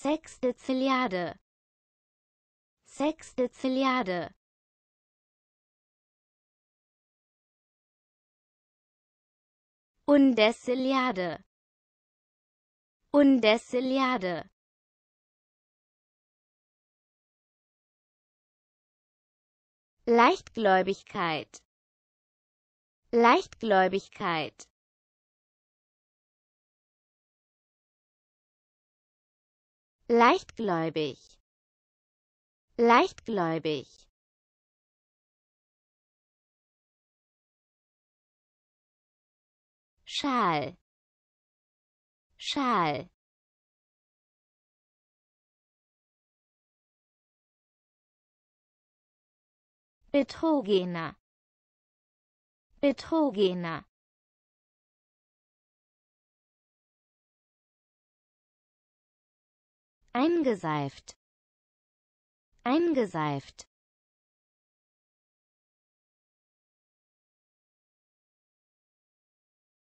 Sechste Zilliarde. Sechste Zilliarde. Undecilliarde. Undecilliarde. Leichtgläubigkeit. Leichtgläubigkeit. leichtgläubig leichtgläubig Schal Schal Betrogener Betrogener eingeseift eingeseift